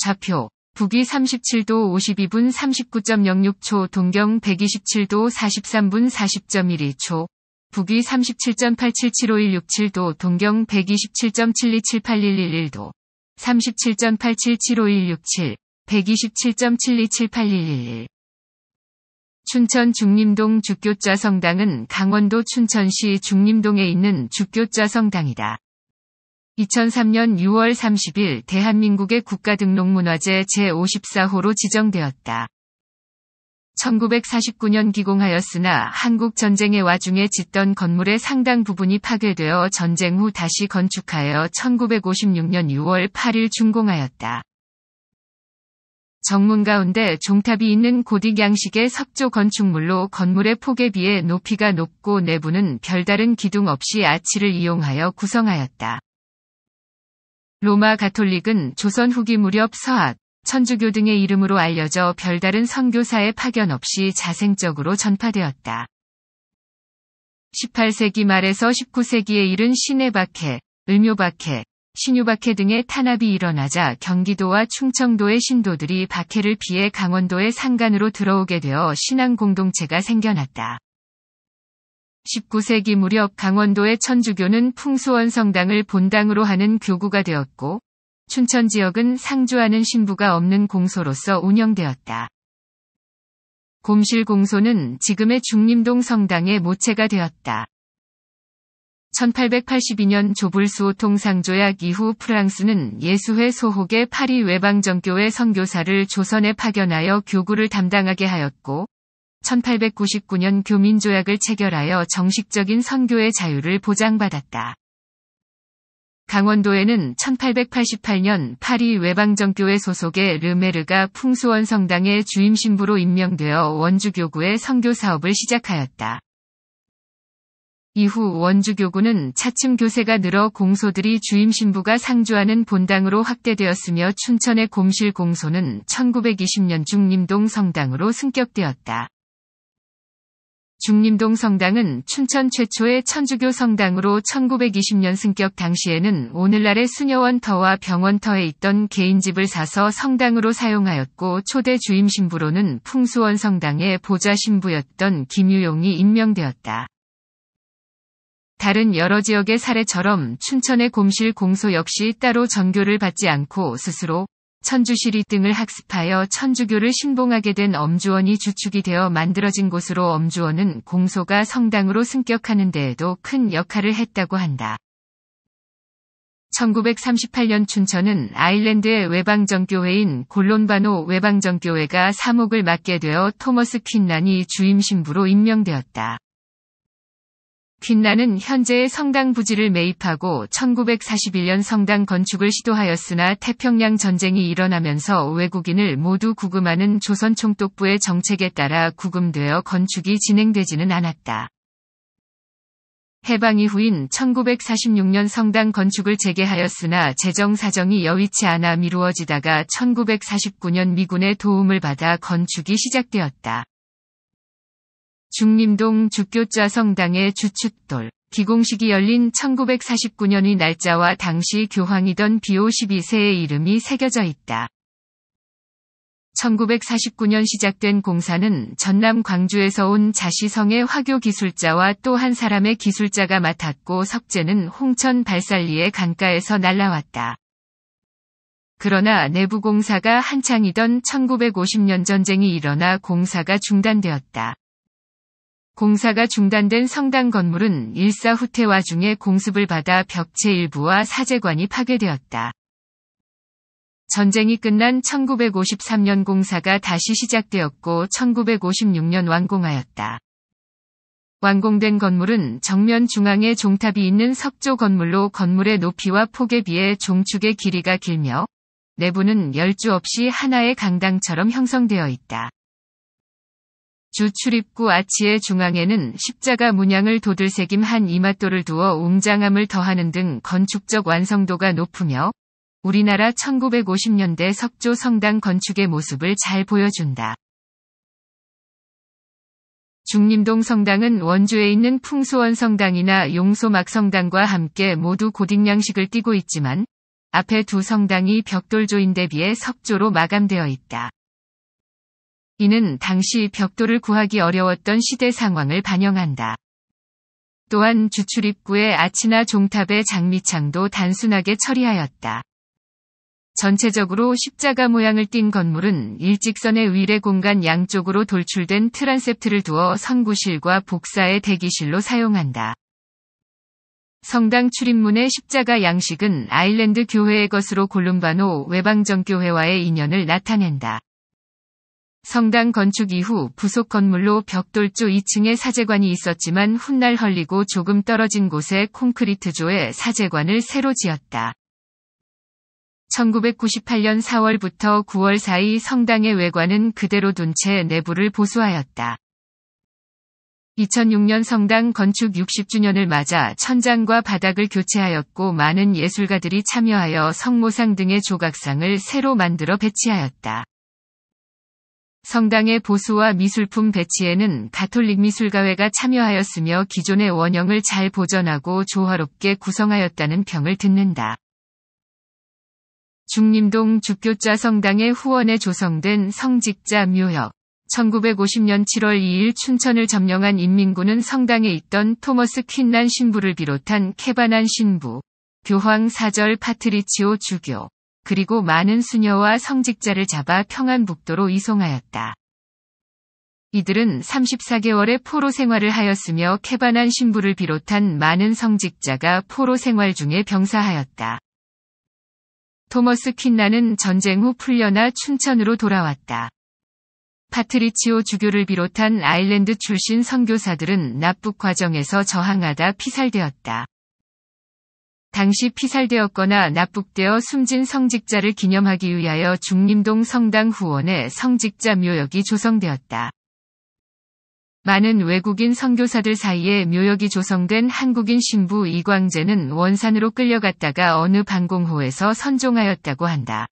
좌표 북위 37도 52분 39.06초 동경 127도 43분 40.12초 북위 37.877516도 7 동경 127.727811도 1 37.877516 1 2 7 7 2 7 8 1 1 1 춘천 중림동 주교자 성당은 강원도 춘천시 중림동에 있는 주교자 성당이다. 2003년 6월 30일 대한민국의 국가등록문화재 제54호로 지정되었다. 1949년 기공하였으나 한국 전쟁의 와중에 짓던 건물의 상당 부분이 파괴되어 전쟁 후 다시 건축하여 1956년 6월 8일 준공하였다. 정문 가운데 종탑이 있는 고딕 양식의 석조 건축물로 건물의 폭에 비해 높이가 높고 내부는 별다른 기둥 없이 아치를 이용하여 구성하였다. 로마 가톨릭은 조선 후기 무렵 서학, 천주교 등의 이름으로 알려져 별다른 선교사의 파견 없이 자생적으로 전파되었다. 18세기 말에서 19세기에 이른 시내박해, 을묘박해, 신유박해 등의 탄압이 일어나자 경기도와 충청도의 신도들이 박해를 피해 강원도의 산간으로 들어오게 되어 신앙 공동체가 생겨났다. 19세기 무렵 강원도의 천주교는 풍수원 성당을 본당으로 하는 교구가 되었고 춘천 지역은 상주하는 신부가 없는 공소로서 운영되었다. 곰실 공소는 지금의 중림동 성당의 모체가 되었다. 1882년 조불수호 통상조약 이후 프랑스는 예수회 소혹의 파리 외방정교회 선교사를 조선에 파견하여 교구를 담당하게 하였고 1899년 교민조약을 체결하여 정식적인 선교의 자유를 보장받았다. 강원도에는 1888년 파리 외방정교회 소속의 르메르가 풍수원 성당의 주임신부로 임명되어 원주교구의 선교 사업을 시작하였다. 이후 원주교구는 차츰 교세가 늘어 공소들이 주임신부가 상주하는 본당으로 확대되었으며 춘천의 곰실 공소는 1920년 중림동 성당으로 승격되었다. 중림동 성당은 춘천 최초의 천주교 성당으로 1920년 승격 당시에는 오늘날의 수녀원터와 병원터에 있던 개인집을 사서 성당으로 사용하였고 초대 주임 신부로는 풍수원 성당의 보좌 신부였던 김유용이 임명되었다. 다른 여러 지역의 사례처럼 춘천의 곰실 공소 역시 따로 전교를 받지 않고 스스로 천주시리 등을 학습하여 천주교를 신봉하게 된 엄주원이 주축이 되어 만들어진 곳으로 엄주원은 공소가 성당으로 승격하는 데에도 큰 역할을 했다고 한다. 1938년 춘천은 아일랜드의 외방정교회인 골론바노 외방정교회가 사목을 맡게 되어 토머스 퀸란이 주임 신부로 임명되었다. 퀸나는 현재의 성당 부지를 매입하고 1941년 성당 건축을 시도하였으나 태평양 전쟁이 일어나면서 외국인을 모두 구금하는 조선 총독부의 정책에 따라 구금되어 건축이 진행되지는 않았다. 해방 이후인 1946년 성당 건축을 재개하였으나 재정 사정이 여의치 않아 미루어지다가 1949년 미군의 도움을 받아 건축이 시작되었다. 중림동 주교자 성당의 주축돌 기공식이 열린 1949년의 날짜와 당시 교황이던 비오 12세의 이름이 새겨져 있다. 1949년 시작된 공사는 전남 광주에서 온 자시성의 화교 기술자와 또 한 사람의 기술자가 맡았고 석재는 홍천 발살리의 강가에서 날라왔다. 그러나 내부 공사가 한창이던 1950년 전쟁이 일어나 공사가 중단되었다. 공사가 중단된 성당 건물은 일사후퇴 와중에 공습을 받아 벽체 일부와 사제관이 파괴되었다. 전쟁이 끝난 1953년 공사가 다시 시작되었고 1956년 완공하였다. 완공된 건물은 정면 중앙에 종탑이 있는 석조 건물로 건물의 높이와 폭에 비해 종축의 길이가 길며 내부는 열주 없이 하나의 강당처럼 형성되어 있다. 주 출입구 아치의 중앙에는 십자가 문양을 도들새김 한이마돌을 두어 웅장함을 더하는 등 건축적 완성도가 높으며 우리나라 1950년대 석조 성당 건축의 모습을 잘 보여준다. 중림동 성당은 원주에 있는 풍수원 성당이나 용소막 성당과 함께 모두 고딕양식을 띠고 있지만 앞에 두 성당이 벽돌조인 대비해 석조로 마감되어 있다. 이는 당시 벽돌을 구하기 어려웠던 시대 상황을 반영한다. 또한 주출입구의 아치나 종탑의 장미창도 단순하게 처리하였다. 전체적으로 십자가 모양을 띤 건물은 일직선의 위례 공간 양쪽으로 돌출된 트란셉트를 두어 선구실과 복사의 대기실로 사용한다. 성당 출입문의 십자가 양식은 아일랜드 교회의 것으로 골룸바노 외방정교회와의 인연을 나타낸다. 성당 건축 이후 부속 건물로 벽돌조 2층에 사제관이 있었지만 훗날 헐리고 조금 떨어진 곳에 콘크리트조에 사제관을 새로 지었다. 1998년 4월부터 9월 사이 성당의 외관은 그대로 둔 채 내부를 보수하였다. 2006년 성당 건축 60주년을 맞아 천장과 바닥을 교체하였고 많은 예술가들이 참여하여 성모상 등의 조각상을 새로 만들어 배치하였다. 성당의 보수와 미술품 배치에는 가톨릭 미술가회가 참여하였으며 기존의 원형을 잘보전하고 조화롭게 구성하였다는 평을 듣는다. 중림동 주교자 성당의 후원에 조성된 성직자 묘역. 1950년 7월 2일 춘천을 점령한 인민군은 성당에 있던 토머스 퀸난 신부를 비롯한 케바난 신부, 교황 사절 파트리치오 주교, 그리고 많은 수녀와 성직자를 잡아 평안북도로 이송하였다. 이들은 34개월의 포로 생활을 하였으며 캐반한 신부를 비롯한 많은 성직자가 포로 생활 중에 병사하였다. 토머스 퀸나는 전쟁 후 풀려나 춘천으로 돌아왔다. 파트리치오 주교를 비롯한 아일랜드 출신 선교사들은 납북 과정에서 저항하다 피살되었다. 당시 피살되었거나 납북되어 숨진 성직자를 기념하기 위하여 중림동 성당 후원에 성직자 묘역이 조성되었다. 많은 외국인 선교사들 사이에 묘역이 조성된 한국인 신부 이광재는 원산으로 끌려갔다가 어느 방공호에서 선종하였다고 한다.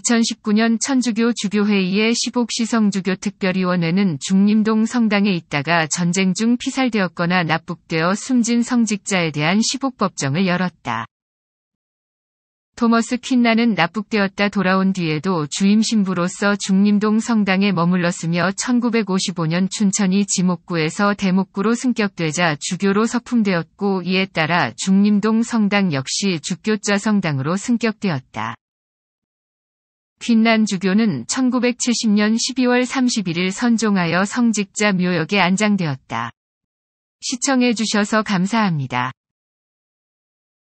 2019년 천주교 주교회의회 15시 성주교 특별위원회는 중림동 성당에 있다가 전쟁 중 피살되었거나 납북되어 숨진 성직자에 대한 시복법정을 열었다. 토머스 퀸나는 납북되었다 돌아온 뒤에도 주임 신부로서 중림동 성당에 머물렀으며 1955년 춘천이 지목구에서 대목구로 승격되자 주교로 서품되었고 이에 따라 중림동 성당 역시 주교자 성당으로 승격되었다. 퀸난 주교는 1970년 12월 31일 선종하여 성직자 묘역에 안장되었다. 시청해주셔서 감사합니다.